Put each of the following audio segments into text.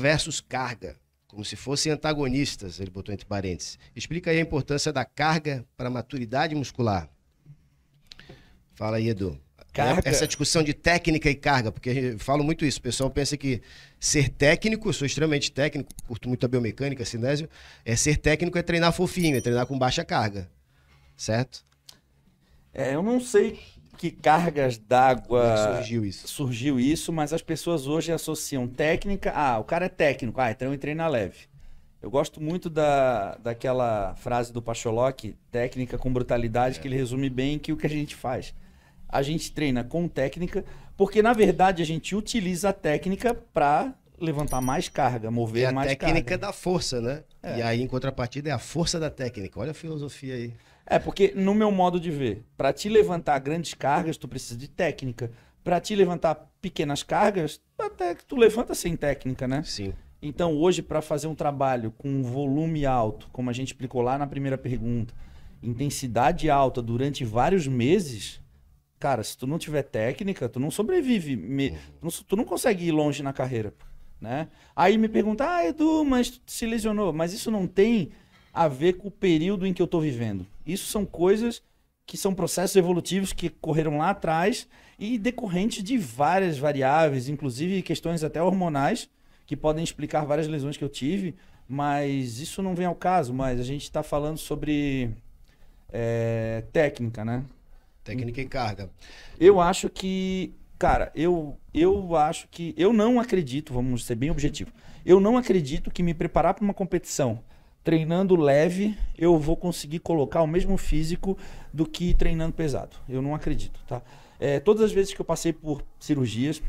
versus carga, como se fossem antagonistas, ele botou entre parênteses. Explica aí a importância da carga para a maturidade muscular. Fala aí, Edu. Carga. Essa discussão de técnica e carga, porque eu falo muito isso. O pessoal pensa que ser técnico, sou extremamente técnico, curto muito a biomecânica, sinésio é ser técnico é treinar fofinho, é treinar com baixa carga, certo? É, eu não sei que cargas d'água surgiu isso. surgiu isso, mas as pessoas hoje associam técnica. Ah, o cara é técnico, ah, então entrei na leve. Eu gosto muito da, daquela frase do Pacholoc, técnica com brutalidade, é. que ele resume bem que o que a gente faz. A gente treina com técnica, porque na verdade a gente utiliza a técnica para levantar mais carga, mover é mais carga. a técnica da força, né? É. E aí, em contrapartida, é a força da técnica. Olha a filosofia aí. É, porque no meu modo de ver, para te levantar grandes cargas, tu precisa de técnica. Para te levantar pequenas cargas, até que tu levanta sem técnica, né? Sim. Então, hoje, para fazer um trabalho com volume alto, como a gente explicou lá na primeira pergunta, intensidade alta durante vários meses, cara, se tu não tiver técnica, tu não sobrevive. Me... Uhum. tu não consegue ir longe na carreira. Né? Aí me pergunta, ah, Edu, mas se lesionou. Mas isso não tem a ver com o período em que eu estou vivendo. Isso são coisas que são processos evolutivos que correram lá atrás e decorrentes de várias variáveis, inclusive questões até hormonais, que podem explicar várias lesões que eu tive, mas isso não vem ao caso. Mas a gente está falando sobre é, técnica, né? Técnica e carga. Eu acho que Cara, eu, eu acho que. Eu não acredito, vamos ser bem objetivo. Eu não acredito que me preparar para uma competição treinando leve, eu vou conseguir colocar o mesmo físico do que treinando pesado. Eu não acredito, tá? É, todas as vezes que eu passei por cirurgias,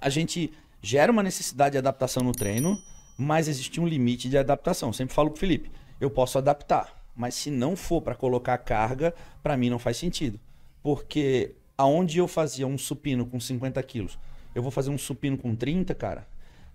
a gente gera uma necessidade de adaptação no treino, mas existe um limite de adaptação. Sempre falo pro Felipe, eu posso adaptar, mas se não for para colocar carga, para mim não faz sentido. Porque aonde eu fazia um supino com 50 quilos, eu vou fazer um supino com 30, cara,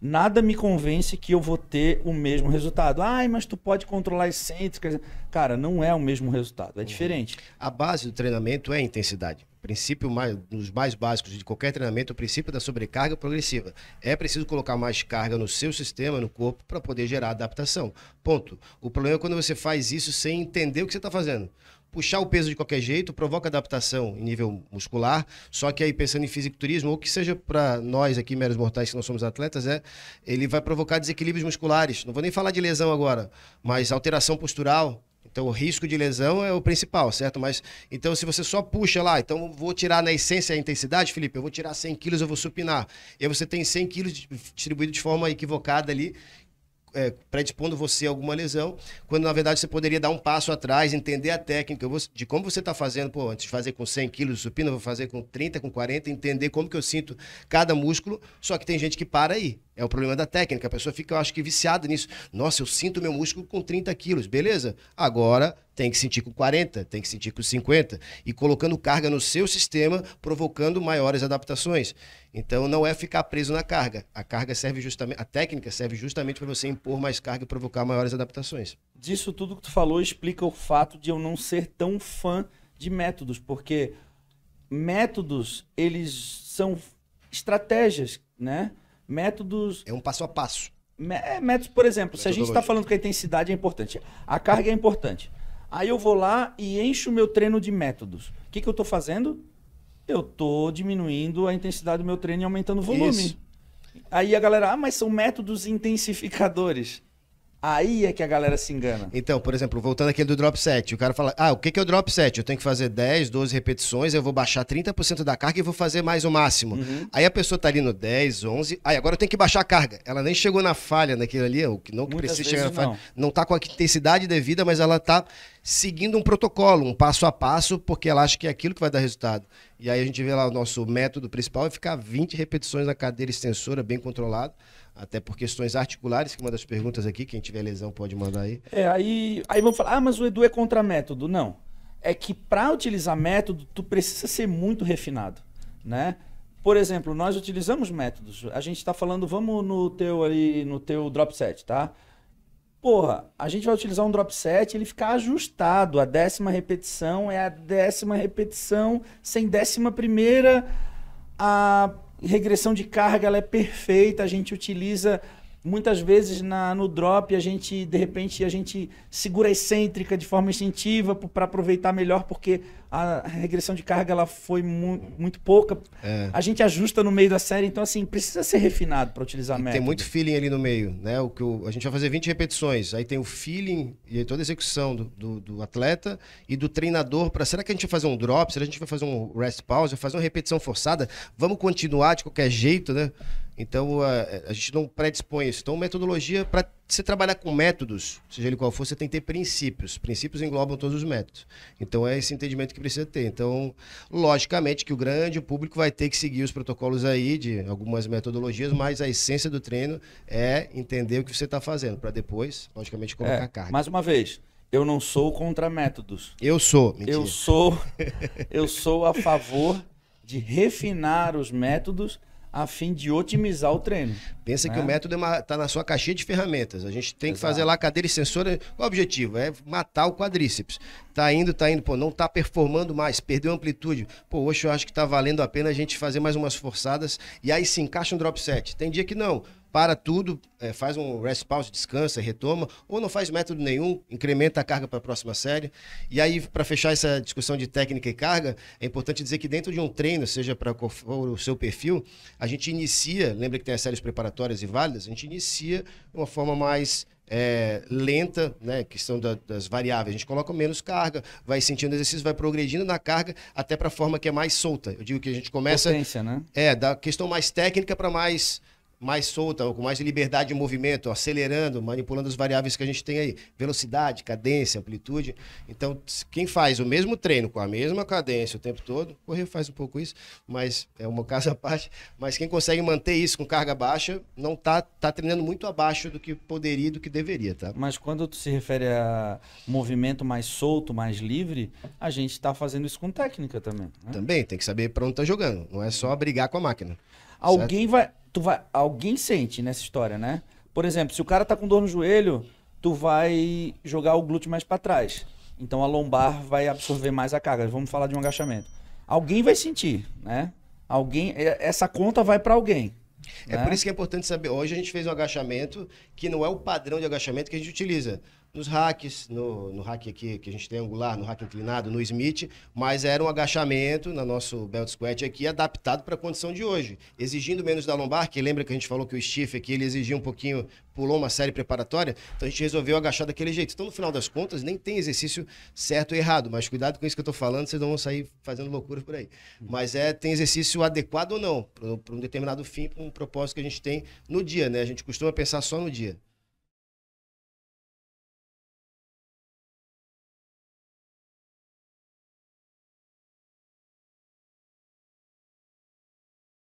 nada me convence que eu vou ter o mesmo resultado. Ai, mas tu pode controlar excêntricas. Cara, não é o mesmo resultado, é uhum. diferente. A base do treinamento é a intensidade. princípio mais, dos mais básicos de qualquer treinamento, o princípio da sobrecarga progressiva. É preciso colocar mais carga no seu sistema, no corpo, para poder gerar adaptação. Ponto. O problema é quando você faz isso sem entender o que você está fazendo puxar o peso de qualquer jeito provoca adaptação em nível muscular. Só que aí, pensando em fisiculturismo, ou que seja para nós aqui, meros mortais, que não somos atletas, é ele vai provocar desequilíbrios musculares. Não vou nem falar de lesão agora, mas alteração postural. Então, o risco de lesão é o principal, certo? Mas, então, se você só puxa lá, então vou tirar na essência a intensidade, Felipe, eu vou tirar 100 quilos, eu vou supinar. E aí você tem 100 quilos distribuído de forma equivocada ali, é, predispondo você a alguma lesão, quando na verdade você poderia dar um passo atrás, entender a técnica de como você está fazendo. Pô, antes de fazer com 100 quilos de supino, eu vou fazer com 30, com 40, entender como que eu sinto cada músculo. Só que tem gente que para aí. É o problema da técnica. A pessoa fica, eu acho que, viciada nisso. Nossa, eu sinto meu músculo com 30 quilos. Beleza. Agora tem que sentir com 40, tem que sentir com 50. E colocando carga no seu sistema, provocando maiores adaptações. Então não é ficar preso na carga. A carga serve justamente, a técnica serve justamente para você impor mais carga e provocar maiores adaptações. Disso tudo que tu falou explica o fato de eu não ser tão fã de métodos, porque métodos, eles são estratégias, né? métodos. É um passo a passo. É, métodos, por exemplo, se a gente está falando que a intensidade é importante, a carga é importante. Aí eu vou lá e encho o meu treino de métodos. O que, que eu estou fazendo? Eu estou diminuindo a intensidade do meu treino e aumentando o volume. Isso. Aí a galera, ah, mas são métodos intensificadores. Aí é que a galera se engana. Então, por exemplo, voltando aquele do drop set, o cara fala: "Ah, o que é o drop set? Eu tenho que fazer 10, 12 repetições, eu vou baixar 30% da carga e vou fazer mais o máximo". Uhum. Aí a pessoa tá ali no 10, 11, aí agora eu tenho que baixar a carga. Ela nem chegou na falha naquilo ali, é o que não precisa chegar na falha. Não. não tá com a intensidade devida, mas ela tá seguindo um protocolo, um passo a passo, porque ela acha que é aquilo que vai dar resultado. E aí a gente vê lá o nosso método principal é ficar 20 repetições na cadeira extensora, bem controlado, até por questões articulares, que é uma das perguntas aqui, quem tiver lesão pode mandar aí. É, aí, aí vão falar, ah, mas o Edu é contra método. Não. É que para utilizar método, tu precisa ser muito refinado, né? Por exemplo, nós utilizamos métodos. A gente está falando, vamos no teu ali, no teu drop set, tá? Porra, a gente vai utilizar um drop set, ele ficar ajustado. A décima repetição é a décima repetição sem décima primeira. A regressão de carga ela é perfeita. A gente utiliza muitas vezes na, no drop a gente de repente a gente segura a excêntrica de forma instintiva para aproveitar melhor porque a regressão de carga ela foi mu muito pouca. É. A gente ajusta no meio da série, então assim, precisa ser refinado para utilizar a Tem muito feeling ali no meio, né? O que o, a gente vai fazer 20 repetições, aí tem o feeling e toda a execução do, do, do atleta e do treinador para será que a gente vai fazer um drop, será que a gente vai fazer um rest pause, fazer uma repetição forçada? Vamos continuar de qualquer jeito, né? Então a, a gente não predispõe isso. Então metodologia para você trabalhar com métodos, seja ele qual for, você tem que ter princípios. Princípios englobam todos os métodos. Então é esse entendimento que precisa ter. Então, logicamente que o grande público vai ter que seguir os protocolos aí de algumas metodologias, mas a essência do treino é entender o que você está fazendo para depois, logicamente, colocar é, carga. Mais uma vez, eu não sou contra métodos. Eu sou. Mentira. Eu sou. eu sou a favor de refinar os métodos a fim de otimizar o treino. Pensa né? que o método está é tá na sua caixinha de ferramentas. A gente tem Exato. que fazer lá cadeira e sensora. o objetivo? É matar o quadríceps. Tá indo, tá indo, pô, não tá performando mais, perdeu amplitude. Pô, hoje eu acho que tá valendo a pena a gente fazer mais umas forçadas e aí se encaixa um drop set. Tem dia que não para tudo, é, faz um rest pause, descansa, retoma, ou não faz método nenhum, incrementa a carga para a próxima série. E aí, para fechar essa discussão de técnica e carga, é importante dizer que dentro de um treino, seja para qual for o seu perfil, a gente inicia, lembra que tem as séries preparatórias e válidas, a gente inicia de uma forma mais é, lenta, né, questão da, das variáveis. A gente coloca menos carga, vai sentindo exercício, vai progredindo na carga até para a forma que é mais solta. Eu digo que a gente começa. Potência, né? É, da questão mais técnica para mais mais solta, ou com mais liberdade de movimento, acelerando, manipulando as variáveis que a gente tem aí. Velocidade, cadência, amplitude. Então, quem faz o mesmo treino com a mesma cadência o tempo todo, correr faz um pouco isso, mas é uma casa à parte. Mas quem consegue manter isso com carga baixa, não tá, tá treinando muito abaixo do que poderia do que deveria, tá? Mas quando tu se refere a movimento mais solto, mais livre, a gente está fazendo isso com técnica também. Né? Também, tem que saber para onde tá jogando. Não é só brigar com a máquina. Alguém certo? vai tu vai, alguém sente nessa história, né? Por exemplo, se o cara tá com dor no joelho, tu vai jogar o glúteo mais para trás. Então a lombar vai absorver mais a carga. Vamos falar de um agachamento. Alguém vai sentir, né? Alguém, é, essa conta vai para alguém. É né? por isso que é importante saber. Hoje a gente fez um agachamento que não é o padrão de agachamento que a gente utiliza nos hacks, no, no hack aqui que a gente tem angular, no hack inclinado, no Smith, mas era um agachamento na nosso belt squat aqui adaptado para a condição de hoje, exigindo menos da lombar, que lembra que a gente falou que o stiff aqui ele exigia um pouquinho, pulou uma série preparatória, então a gente resolveu agachar daquele jeito. Então no final das contas nem tem exercício certo ou errado, mas cuidado com isso que eu estou falando, vocês não vão sair fazendo loucura por aí. Mas é tem exercício adequado ou não para um determinado fim, para um propósito que a gente tem no dia, né? A gente costuma pensar só no dia.